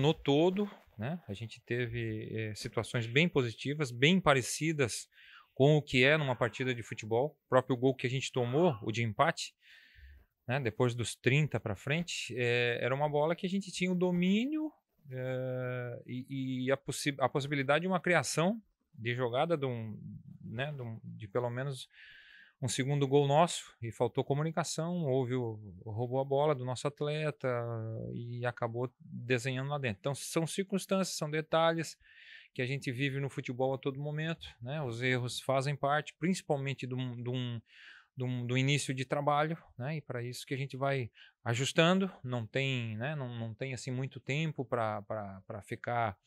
no todo, né, a gente teve é, situações bem positivas, bem parecidas com o que é numa partida de futebol. O próprio gol que a gente tomou, o de empate, né, depois dos 30 para frente, é, era uma bola que a gente tinha o domínio é, e, e a, possi a, possibilidade de uma criação de jogada de, um, né, de, um, de pelo menos um segundo gol nosso e faltou comunicação, houve o, roubou a bola do nosso atleta e acabou desenhando lá dentro. Então são circunstâncias, são detalhes que a gente vive no futebol a todo momento, né? Os erros fazem parte, principalmente de um, do início de trabalho, né? E para isso que a gente vai ajustando, não tem, né? Não, não tem assim muito tempo para ficar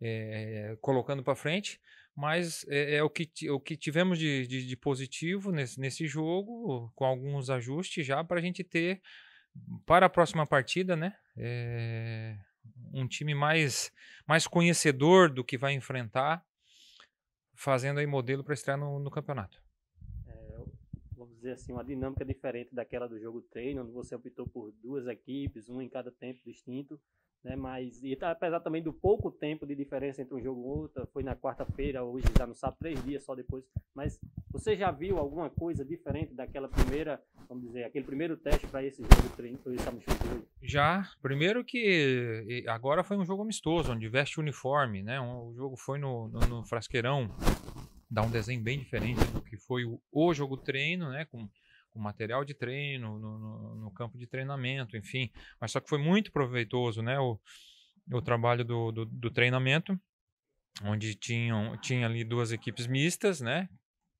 é, colocando para frente, mas é, é o, que, o que tivemos de, de, de positivo nesse, nesse jogo, com alguns ajustes já, para a gente ter para a próxima partida, né? É, um time mais, mais conhecedor do que vai enfrentar, fazendo aí modelo para estrear no, no campeonato dizer assim, uma dinâmica diferente daquela do jogo treino, onde você optou por duas equipes, um em cada tempo distinto, né? Mas e tá, apesar também do pouco tempo de diferença entre um jogo e outro, foi na quarta-feira, hoje já não sabe três dias só depois. Mas você já viu alguma coisa diferente daquela primeira, vamos dizer, aquele primeiro teste para esse jogo treino que estamos hoje? Já. Primeiro que agora foi um jogo amistoso, onde veste uniforme, né? O jogo foi no, no, no Frasqueirão dá um desenho bem diferente do que foi o, o jogo treino, né? Com, com material de treino, no, no, no, campo de treinamento, enfim. Mas só que foi muito proveitoso, né? O, o trabalho do, do, do treinamento, onde tinham, tinha ali duas equipes mistas, né?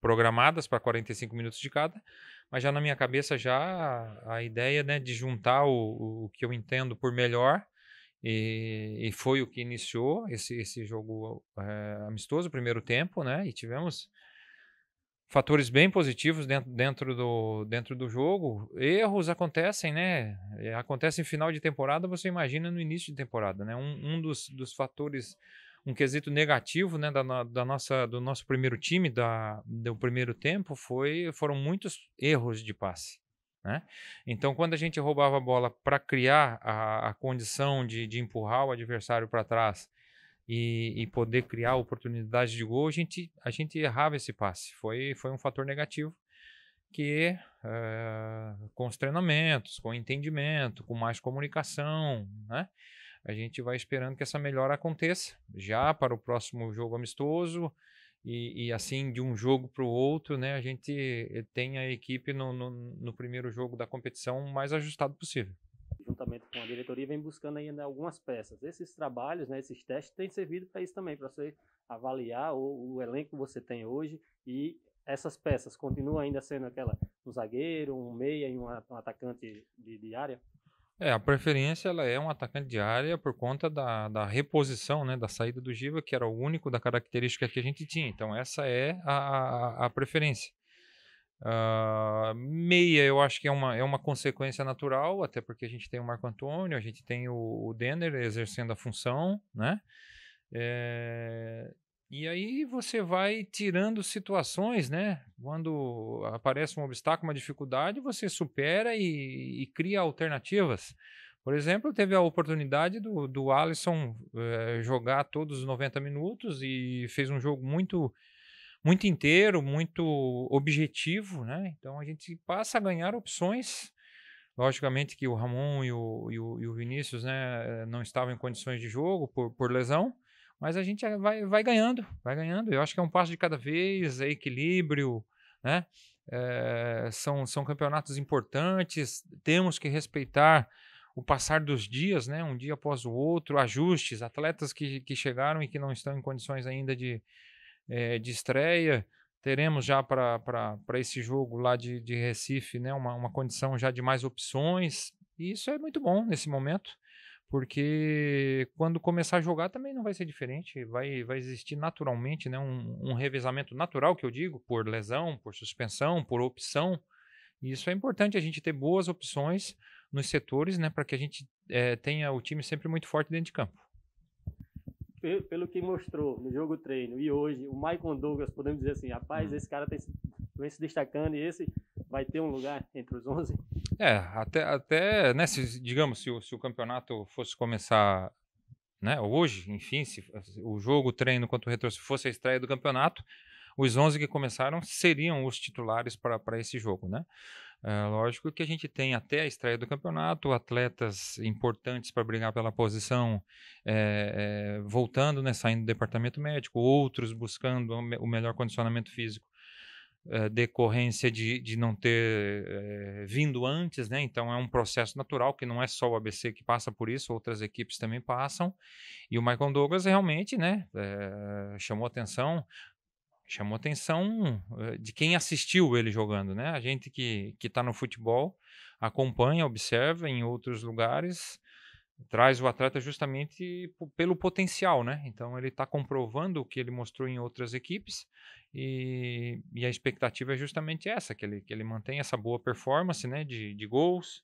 Programadas para 45 minutos de cada, mas já na minha cabeça já a, a ideia né, de juntar o, o que eu entendo por melhor e, e foi o que iniciou esse, esse jogo é, amistoso, primeiro tempo, né? E tivemos fatores bem positivos dentro, dentro, do, dentro do jogo. Erros acontecem, né? Eh, acontece em final de temporada, você imagina no início de temporada, né? Um, um dos, dos fatores, um quesito negativo, né, da, da nossa, do nosso primeiro time, da, do primeiro tempo, foi foram muitos erros de passe. Né? Então, quando a gente roubava a bola para criar a, a, condição de, de empurrar o adversário para trás e, e, poder criar oportunidade de gol, a gente, a gente errava esse passe. Foi, foi um fator negativo que, eh, com os treinamentos, com o entendimento, com mais comunicação, né? a gente vai esperando que essa melhora aconteça já para o próximo jogo amistoso. E, e assim, de um jogo para o outro, né, a gente tem a equipe no, no, no primeiro jogo da competição mais ajustado possível juntamente com a diretoria, vem buscando ainda algumas peças. Esses trabalhos, né, esses testes, têm servido para isso também, para você avaliar o, o, elenco que você tem hoje e essas peças continuam ainda sendo aquela um zagueiro, um meia e um, um atacante de, de área? É, a preferência ela é um atacante de área por conta da, da reposição, né, da saída do Giva, que era o único da característica que a gente tinha. Então, essa é a, a, a preferência. Uh, meia, eu acho que é uma, é uma consequência natural, até porque a gente tem o Marco Antônio, a gente tem o, o Denner exercendo a função, né? É, e aí você vai tirando situações, né? Quando aparece um obstáculo, uma dificuldade, você supera e, e cria alternativas. Por exemplo, teve a oportunidade do, do Alisson é, jogar todos os 90 minutos e fez um jogo muito muito inteiro, muito objetivo, né? Então a gente passa a ganhar opções. Logicamente que o Ramon e o, e o, e o Vinícius né, não estavam em condições de jogo por, por lesão, mas a gente eh, vai, vai ganhando, vai ganhando. Eu acho que é um passo de cada vez, é equilíbrio, né? É, são, são campeonatos importantes, temos que respeitar o passar dos dias, né? Um dia após o outro, ajustes, atletas que, que chegaram e que não estão em condições ainda de, é, de estreia. Teremos já para esse jogo lá de, de Recife, né? Uma, uma condição já de mais opções. E isso é muito bom nesse momento porque quando começar a jogar também não vai ser diferente, vai, vai existir naturalmente né, um, um revezamento natural, que eu digo, por lesão, por suspensão, por opção. E isso é importante, a gente ter boas opções nos setores né, para que a gente é, tenha o time sempre muito forte dentro de campo. Pelo, pelo que mostrou no jogo treino e hoje, o Maicon Douglas, podemos dizer assim, rapaz, uhum. esse cara tem, vem se destacando e esse vai ter um lugar entre os 11? É, até, até né, se, digamos, se o, se o campeonato fosse começar né, hoje, enfim, se o jogo, o treino quanto o retorno fosse a estreia do campeonato, os 11 que começaram seriam os titulares para esse jogo, né? É, lógico que a gente tem até a estreia do campeonato, atletas importantes para brigar pela posição é, é, voltando, né, saindo do departamento médico, outros buscando o melhor condicionamento físico eh, decorrência de, de não ter é, vindo antes, né? Então é um processo natural que não é só o ABC que passa por isso, outras equipes também passam. E o Michael Douglas realmente, né, é, chamou atenção, chamou atenção de quem assistiu ele jogando, né? A gente que que está no futebol acompanha, observa em outros lugares traz o atleta justamente pelo potencial, né? Então ele está comprovando o que ele mostrou em outras equipes e, e, a expectativa é justamente essa, que ele, que ele mantenha essa boa performance, né? De, de gols,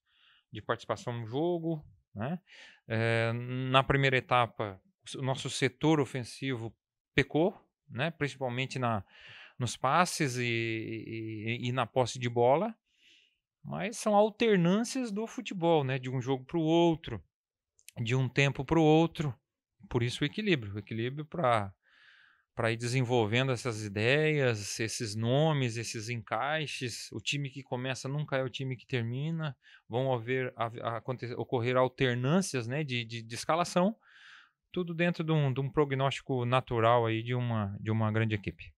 de participação no jogo, né? É, na primeira etapa, o nosso setor ofensivo pecou, né? Principalmente na, nos passes e, e, e na posse de bola, mas são alternâncias do futebol, né? De um jogo para o outro de um tempo para o outro. Por isso o equilíbrio, o equilíbrio para para ir desenvolvendo essas ideias, esses nomes, esses encaixes. O time que começa nunca é o time que termina. Vão haver, acontecer, ocorrer alternâncias né, de, de, de escalação. Tudo dentro de um, de um prognóstico natural aí de uma, de uma grande equipe.